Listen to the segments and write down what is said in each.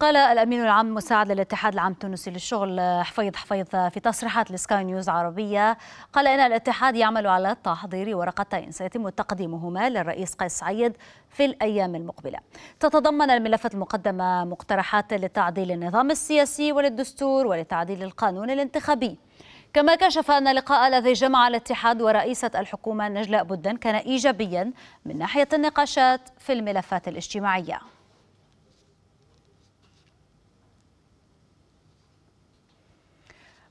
قال الامين العام المساعد للاتحاد العام التونسي للشغل حفيظ حفيظ في تصريحات لسكاي نيوز عربيه قال ان الاتحاد يعمل على تحضير ورقتين سيتم تقديمهما للرئيس قيس سعيد في الايام المقبله. تتضمن الملفات المقدمه مقترحات لتعديل النظام السياسي وللدستور ولتعديل القانون الانتخابي. كما كشف أن اللقاء الذي جمع الاتحاد ورئيسة الحكومة نجلاء بدن كان إيجابيا من ناحية النقاشات في الملفات الاجتماعية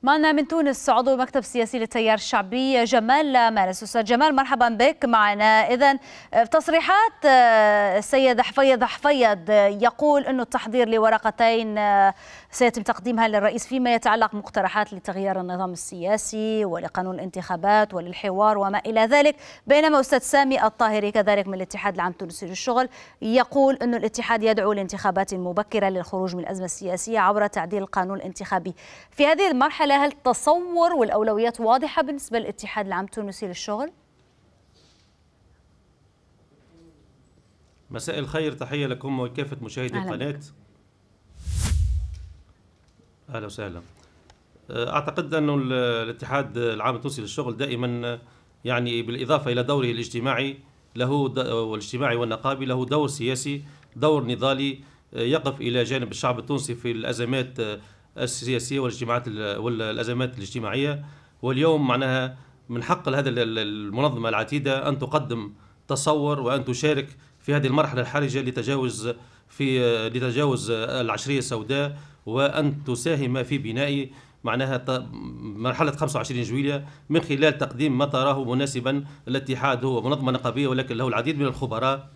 معنا من تونس عضو مكتب سياسي للتيار الشعبي جمال مارس استاذ جمال مرحبا بك معنا اذا آه، تصريحات آه، السيد حفيظ حفيظ يقول انه التحضير لورقتين آه، سيتم تقديمها للرئيس فيما يتعلق مقترحات لتغيير النظام السياسي ولقانون الانتخابات وللحوار وما الى ذلك بينما استاذ سامي الطاهري كذلك من الاتحاد العام التونسي للشغل يقول أن الاتحاد يدعو لانتخابات مبكره للخروج من الازمه السياسيه عبر تعديل القانون الانتخابي في هذه المرحله هل التصور والأولويات واضحة بالنسبة للاتحاد العام التونسي للشغل؟ مساء الخير تحية لكم وكافة مشاهدي القناة أهلا وسهلا أه، أعتقد أنه الاتحاد العام التونسي للشغل دائما يعني بالإضافة إلى دوره الاجتماعي له والاجتماعي والنقابي له دور سياسي دور نضالي أه، يقف إلى جانب الشعب التونسي في الأزمات أه، السياسيه والاجتماعات والازمات الاجتماعيه واليوم معناها من حق هذا المنظمه العتيده ان تقدم تصور وان تشارك في هذه المرحله الحرجه لتجاوز في لتجاوز العشريه السوداء وان تساهم في بناء معناها مرحلة 25 جويلية من خلال تقديم ما تراه مناسبا الاتحاد هو منظمة نقابية ولكن له العديد من الخبراء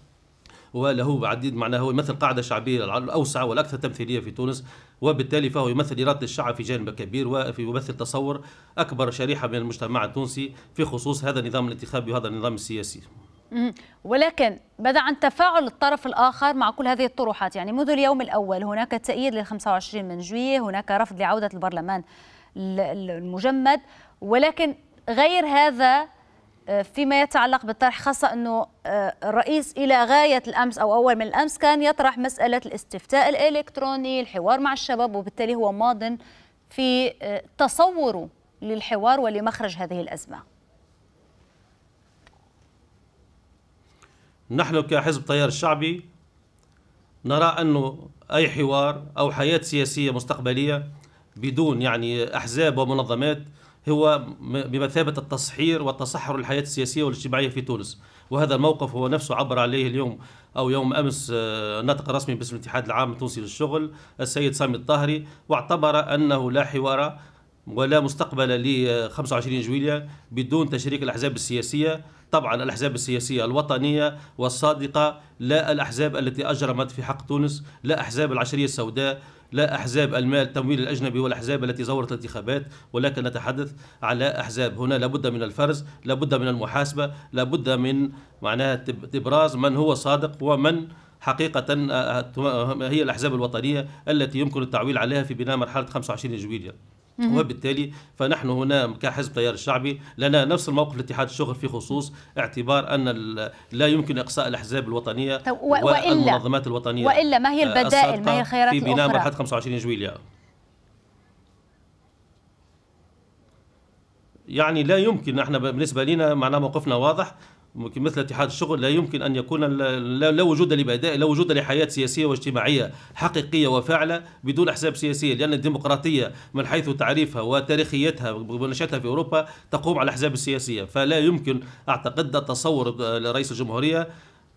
وله عديد معناه هو يمثل قاعدة شعبية الأوسع والأكثر تمثيلية في تونس وبالتالي فهو يمثل إرادة الشعب في جانب كبير ويمثل تصور أكبر شريحة من المجتمع التونسي في خصوص هذا النظام الانتخابي وهذا النظام السياسي ولكن بدأ عن تفاعل الطرف الآخر مع كل هذه الطروحات يعني منذ اليوم الأول هناك تأييد لل 25 من جوية هناك رفض لعودة البرلمان المجمد ولكن غير هذا آه، فيما يتعلق بالطرح خاصة أنه آه، الرئيس إلى غاية الأمس أو أول من الأمس كان يطرح مسألة الاستفتاء الإلكتروني الحوار مع الشباب وبالتالي هو ماض في آه، تصوره للحوار ولمخرج هذه الأزمة نحن كحزب طيار الشعبي نرى أنه أي حوار أو حياة سياسية مستقبلية بدون يعني أحزاب ومنظمات هو بمثابة التصحير والتصحر للحياة السياسية والاجتماعية في تونس وهذا الموقف هو نفسه عبر عليه اليوم أو يوم أمس آه، نطق رسمي باسم الاتحاد العام التونسي للشغل السيد سامي الطهري واعتبر أنه لا حوار ولا مستقبل ل 25 جويلية بدون تشريك الأحزاب السياسية طبعا الأحزاب السياسية الوطنية والصادقة لا الأحزاب التي أجرمت في حق تونس لا أحزاب العشرية السوداء لا أحزاب المال التمويل الأجنبي والأحزاب التي زورت الانتخابات ولكن نتحدث على أحزاب هنا لابد من الفرز لابد من المحاسبة لابد من معناها تبراز من هو صادق ومن حقيقة آه، آه، هي الأحزاب الوطنية التي يمكن التعويل عليها في بناء مرحلة 25 جويلية وبالتالي فنحن هنا كحزب تيار الشعبي لنا نفس الموقف الاتحاد الشغل في خصوص اعتبار ان لا يمكن اقصاء الاحزاب الوطنيه والمنظمات الوطنيه والا ما هي البدائل ما هي الخيارات في بناء الاخرى مرحله 25 جويليا يعني لا يمكن احنا بالنسبه لنا معناه موقفنا واضح مثل اتحاد الشغل لا يمكن ان يكون لا وجود لبدائل لا وجود لحياه سياسيه واجتماعيه حقيقيه وفاعله بدون احزاب سياسيه لان الديمقراطيه من حيث تعريفها وتاريخيتها ونشاتها في اوروبا تقوم على الاحزاب السياسيه فلا يمكن اعتقد تصور رئيس الجمهوريه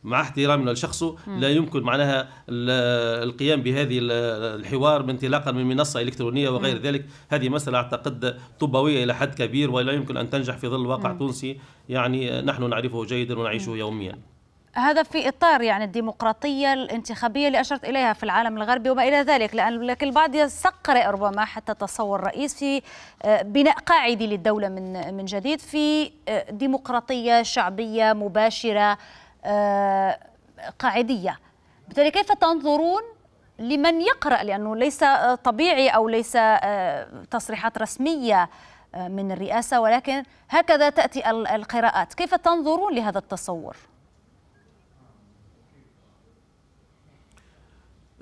مع احترامنا لشخصه لا يمكن معناها القيام بهذه الحوار من انطلاقا من منصه الكترونيه وغير م. ذلك هذه مساله اعتقد طبويه الى حد كبير ولا يمكن ان تنجح في ظل واقع التونسي تونسي يعني نحن نعرفه جيدا ونعيشه م. يوميا هذا في اطار يعني الديمقراطيه الانتخابيه اللي اشرت اليها في العالم الغربي وما الى ذلك لان لكن البعض يستقرئ ربما حتى تصور رئيس في آه، بناء قاعده للدوله من من جديد في آه، ديمقراطيه شعبيه مباشره آه، قاعدية بالتالي كيف تنظرون لمن يقرأ لأنه ليس طبيعي أو ليس آه، تصريحات رسمية آه، من الرئاسة ولكن هكذا تأتي القراءات كيف تنظرون لهذا التصور؟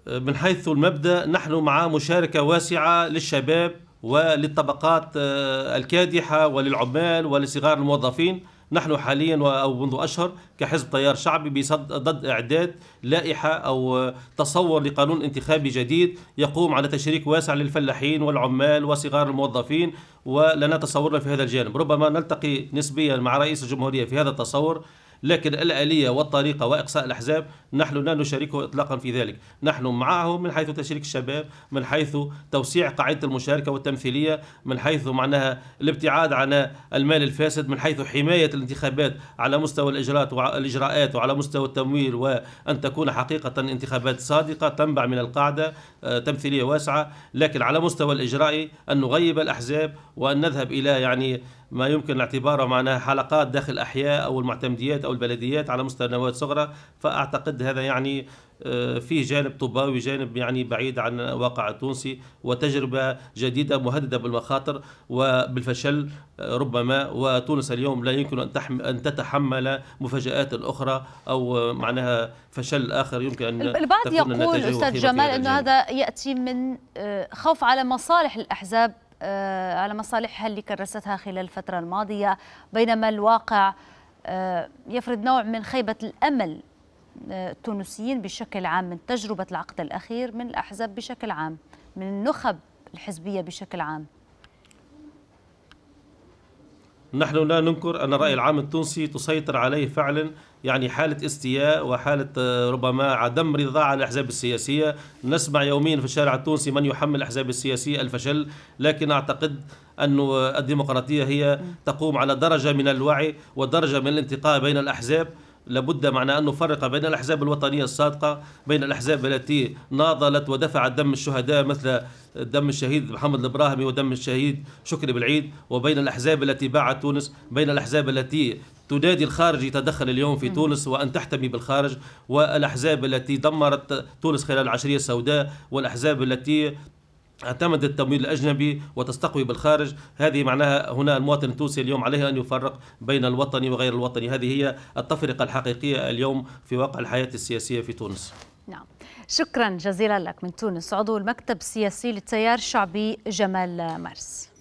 من حيث المبدا نحن مع مشاركه واسعه للشباب وللطبقات الكادحه وللعمال ولصغار الموظفين نحن حاليا أو منذ أشهر كحزب تيار شعبي بصد ضد إعداد لائحة أو تصور لقانون انتخابي جديد يقوم على تشريك واسع للفلاحين والعمال وصغار الموظفين ولنا تصورنا في هذا الجانب ربما نلتقي نسبيا مع رئيس الجمهورية في هذا التصور لكن الآلية والطريقة وإقصاء الأحزاب نحن لا نشاركه إطلاقا في ذلك نحن معه من حيث تشريك الشباب من حيث توسيع قاعدة المشاركة والتمثيلية من حيث معناها الابتعاد عن المال الفاسد من حيث حماية الانتخابات على مستوى الإجراءات والإجراءات وعلى مستوى التمويل وأن تكون حقيقة انتخابات صادقة تنبع من القاعدة آه، تمثيلية واسعة لكن على مستوى الإجرائي أن نغيب الأحزاب وأن نذهب إلى يعني ما يمكن اعتباره معناها حلقات داخل الاحياء او المعتمديات او البلديات على مستوى صغرى فاعتقد هذا يعني آه، في جانب طباوي جانب يعني بعيد عن الواقع التونسي وتجربه جديده مهدده بالمخاطر وبالفشل آه، ربما وتونس اليوم لا يمكن ان ان تتحمل مفاجات اخرى او معناها فشل اخر يمكن ان البعض يقول استاذ جمال انه هذا ياتي من آه، خوف على مصالح الاحزاب آه، على مصالحها اللي كرستها خلال الفترة الماضية بينما الواقع آه، يفرض نوع من خيبة الأمل آه، التونسيين بشكل عام من تجربة العقد الأخير من الأحزاب بشكل عام من النخب الحزبية بشكل عام نحن لا ننكر أن الرأي العام التونسي تسيطر عليه فعلا يعني حالة استياء وحالة آه، ربما عدم رضا عن الأحزاب السياسية نسمع يوميا في الشارع التونسي من يحمل الأحزاب السياسية الفشل لكن أعتقد أن آه، الديمقراطية هي تقوم على درجة من الوعي ودرجة من الانتقاء بين الأحزاب لابد معنى أن نفرق بين الأحزاب الوطنية الصادقة بين الأحزاب التي ناضلت ودفعت دم الشهداء مثل دم الشهيد محمد الإبراهيمي ودم الشهيد شكري بالعيد وبين الأحزاب التي باعت تونس بين الأحزاب التي تنادي الخارج يتدخل اليوم في تونس وأن تحتمي بالخارج والأحزاب التي دمرت تونس خلال العشرية السوداء والأحزاب التي اعتمد التمويل الاجنبي وتستقوي بالخارج هذه معناها هنا المواطن التونسي اليوم عليه ان يفرق بين الوطني وغير الوطني هذه هي التفرقه الحقيقيه اليوم في واقع الحياه السياسيه في تونس نعم شكرا جزيلا لك من تونس عضو المكتب السياسي للتيار الشعبي جمال مرس